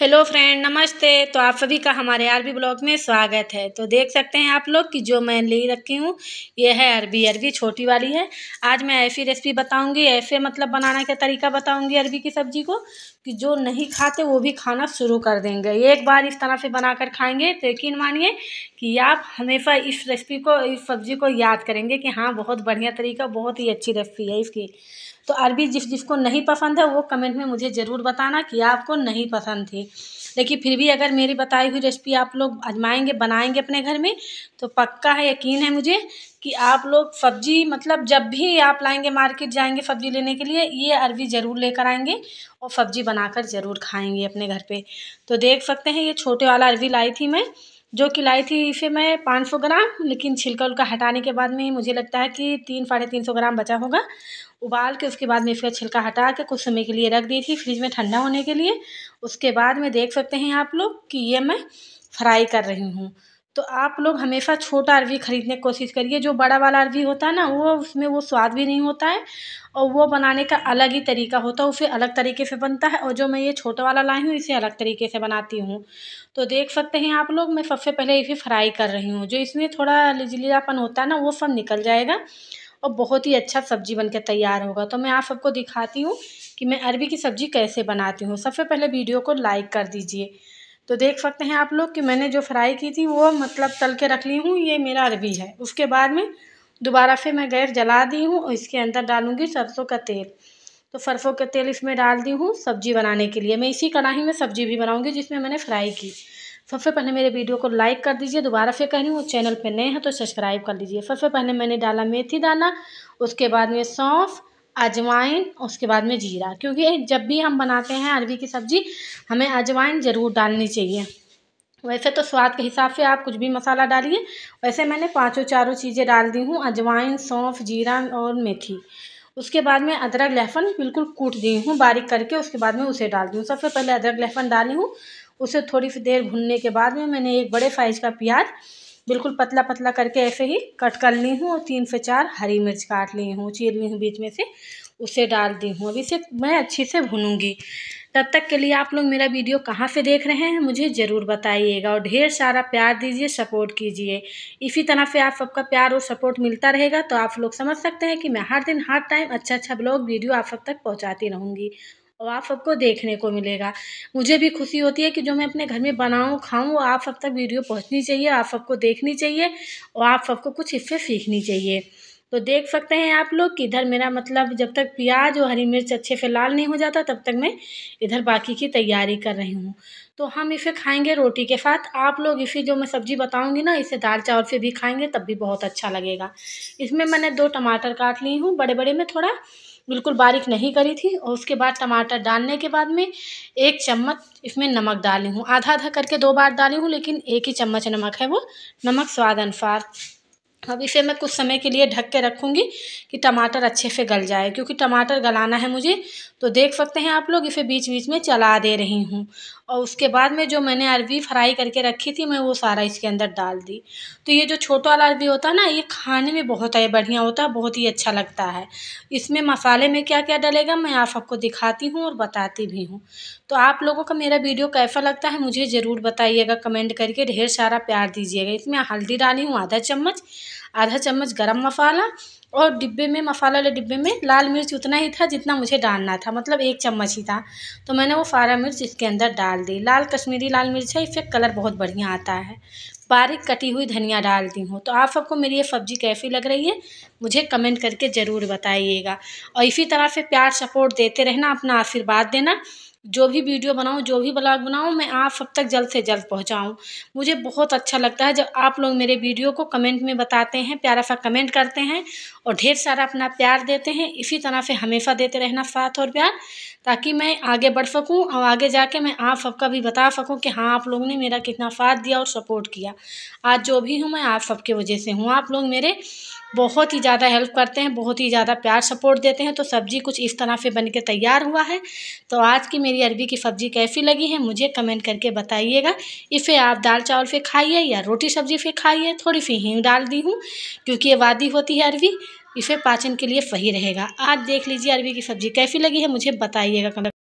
hello friend नमस्ते तो आप सभी का हमारे अरबी ब्लॉग में स्वागत है तो देख सकते हैं आप लोग कि जो मैं ले रखी हूँ ये है अरबी अरबी छोटी वाली है आज मैं ऐसी रेसिपी बताऊँगी ऐसे मतलब बनाने का तरीका बताऊँगी अरबी की सब्ज़ी को कि जो नहीं खाते वो भी खाना शुरू कर देंगे एक बार इस तरह से कर खाएंगे तो यकीन मानिए कि आप हमेशा इस रेसिपी को इस सब्ज़ी को याद करेंगे कि हाँ बहुत बढ़िया तरीका बहुत ही अच्छी रेसिपी है इसकी तो अरबी जिस जिसको नहीं पसंद है वो कमेंट में मुझे ज़रूर बताना कि आपको नहीं पसंद थी लेकिन फिर भी अगर मेरी बताई हुई रेसिपी आप लोग आजमाएंगे बनाएंगे अपने घर में तो पक्का है यकीन है मुझे कि आप लोग सब्ज़ी मतलब जब भी आप लाएंगे मार्केट जाएंगे सब्ज़ी लेने के लिए ये अरवी ज़रूर लेकर आएंगे और सब्ज़ी बनाकर ज़रूर खाएंगे अपने घर पे तो देख सकते हैं ये छोटे वाला अरवी लाई थी मैं जो कि लाई थी इसे मैं पाँच सौ ग्राम लेकिन छिलका उलका हटाने के बाद में मुझे लगता है कि तीन साढ़े तीन सौ ग्राम बचा होगा उबाल के उसके बाद में इसका छिलका हटा के कुछ समय के लिए रख दी थी फ्रिज में ठंडा होने के लिए उसके बाद में देख सकते हैं आप लोग कि ये मैं फ्राई कर रही हूँ तो आप लोग हमेशा छोटा अरवी ख़रीदने की कोशिश करिए जो बड़ा वाला अरवी होता है ना वो उसमें वो स्वाद भी नहीं होता है और वो बनाने का अलग ही तरीका होता है उसे अलग तरीके से बनता है और जो मैं ये छोटा वाला लाई हूँ इसे अलग तरीके से बनाती हूँ तो देख सकते हैं आप लोग मैं सबसे पहले इसे फ्राई कर रही हूँ जो इसमें थोड़ा लिजलीलापन होता है ना वो सब निकल जाएगा और बहुत ही अच्छा सब्जी बनकर तैयार होगा तो मैं आप सबको दिखाती हूँ कि मैं अरबी की सब्ज़ी कैसे बनाती हूँ सबसे पहले वीडियो को लाइक कर दीजिए तो देख सकते हैं आप लोग कि मैंने जो फ्राई की थी वो मतलब तल के रख ली हूँ ये मेरा अरबी है उसके बाद में दोबारा से मैं गैस जला दी हूँ और इसके अंदर डालूँगी सरसों का तेल तो सरसों का तेल इसमें डाल दी हूँ सब्ज़ी बनाने के लिए मैं इसी कढ़ाई में सब्ज़ी भी बनाऊँगी जिसमें मैंने फ्राई की तो सबसे पहले मेरे वीडियो को लाइक कर दीजिए दोबारा फिर कह रही हूँ चैनल पर नए हैं तो सब्सक्राइब कर लीजिए सबसे पहले मैंने डाला मेथी दाना उसके बाद में सौंफ अजवाइन उसके बाद में जीरा क्योंकि जब भी हम बनाते हैं अरबी की सब्ज़ी हमें अजवाइन ज़रूर डालनी चाहिए वैसे तो स्वाद के हिसाब से आप कुछ भी मसाला डालिए वैसे मैंने पांचों चारों चीज़ें डाल दी हूँ अजवाइन सौंफ जीरा और मेथी उसके बाद में अदरक लहसुन बिल्कुल कूट दी हूँ बारीक करके उसके बाद में उसे डाल दी हूँ सबसे पहले अदरक लहसुन डाली हूँ उसे थोड़ी सी देर भुनने के बाद में मैंने एक बड़े साइज़ का प्याज बिल्कुल पतला पतला करके ऐसे ही कट कर ली हूँ और तीन से चार हरी मिर्च काट ली हूँ चीर ली हूँ बीच में से उसे डाल दी हूँ अब इसे मैं अच्छे से भूनूंगी तब तक के लिए आप लोग मेरा वीडियो कहाँ से देख रहे हैं मुझे ज़रूर बताइएगा और ढेर सारा प्यार दीजिए सपोर्ट कीजिए इसी तरह से आप सबका प्यार और सपोर्ट मिलता रहेगा तो आप लोग समझ सकते हैं कि मैं हर दिन हर टाइम अच्छा अच्छा ब्लॉग वीडियो आप सब तक पहुँचाती रहूँगी और तो आप सबको देखने को मिलेगा मुझे भी खुशी होती है कि जो मैं अपने घर में बनाऊँ खाऊँ वो आप सब तक वीडियो पहुँचनी चाहिए आप सबको देखनी चाहिए और आप सबको कुछ इससे सीखनी चाहिए तो देख सकते हैं आप लोग कि इधर मेरा मतलब जब तक प्याज और हरी मिर्च अच्छे से लाल नहीं हो जाता तब तक मैं इधर बाकी की तैयारी कर रही हूँ तो हम इसे खाएंगे रोटी के साथ आप लोग इसी जो मैं सब्ज़ी बताऊंगी ना इसे दाल चावल से भी खाएंगे तब भी बहुत अच्छा लगेगा इसमें मैंने दो टमाटर काट ली हूँ बड़े बड़े में थोड़ा बिल्कुल बारीक नहीं करी थी और उसके बाद टमाटर डालने के बाद में एक चम्मच इसमें नमक डाली हूँ आधा आधा करके दो बार डाली हूँ लेकिन एक ही चम्मच नमक है वो नमक स्वाद अनुसार अब इसे मैं कुछ समय के लिए ढक के रखूँगी कि टमाटर अच्छे से गल जाए क्योंकि टमाटर गलाना है मुझे तो देख सकते हैं आप लोग इसे बीच बीच में चला दे रही हूँ और उसके बाद में जो मैंने अरबी फ्राई करके रखी थी मैं वो सारा इसके अंदर डाल दी तो ये जो छोटा वाला अरबी होता है ना ये खाने में बहुत ही बढ़िया होता है बहुत ही अच्छा लगता है इसमें मसाले में क्या क्या डलेगा मैं आप सबको दिखाती हूँ और बताती भी हूँ तो आप लोगों का मेरा वीडियो कैसा लगता है मुझे ज़रूर बताइएगा कमेंट करके ढेर सारा प्यार दीजिएगा इसमें हल्दी डाली हूँ आधा चम्मच आधा चम्मच गरम मसाला और डिब्बे में मसाला वाले डिब्बे में लाल मिर्च उतना ही था जितना मुझे डालना था मतलब एक चम्मच ही था तो मैंने वो सारा मिर्च इसके अंदर डाल दी लाल कश्मीरी लाल मिर्च है इससे कलर बहुत बढ़िया आता है बारीक कटी हुई धनिया डालती हूँ तो आप सबको मेरी ये सब्ज़ी कैसी लग रही है मुझे कमेंट करके ज़रूर बताइएगा और इसी तरह से प्यार सपोर्ट देते रहना अपना आशीर्वाद देना जो भी वीडियो बनाऊँ जो भी ब्लॉग बनाऊँ मैं आप सब तक जल्द से जल्द पहुँचाऊँ मुझे बहुत अच्छा लगता है जब आप लोग मेरे वीडियो को कमेंट में बताते हैं प्यारा सा कमेंट करते हैं और ढेर सारा अपना प्यार देते हैं इसी तरह से हमेशा देते रहना साथ और प्यार ताकि मैं आगे बढ़ सकूं और आगे जाके मैं आप सबका भी बता सकूं कि हाँ आप लोगों ने मेरा कितना साथ दिया और सपोर्ट किया आज जो भी हूँ मैं आप सबके वजह से हूँ आप लोग मेरे बहुत ही ज़्यादा हेल्प करते हैं बहुत ही ज़्यादा प्यार सपोर्ट देते हैं तो सब्ज़ी कुछ इस तरह से बन के तैयार हुआ है तो आज की मेरी अरबी की सब्ज़ी कैसी लगी है मुझे कमेंट करके बताइएगा इसे आप दाल चावल से खाइए या रोटी सब्ज़ी से खाइए थोड़ी सी हींग डाल दी हूँ क्योंकि ये वादी होती है अरबी इसे पाचन के लिए सही रहेगा आज देख लीजिए अरबी की सब्जी कैसी लगी है मुझे बताइएगा कमेंट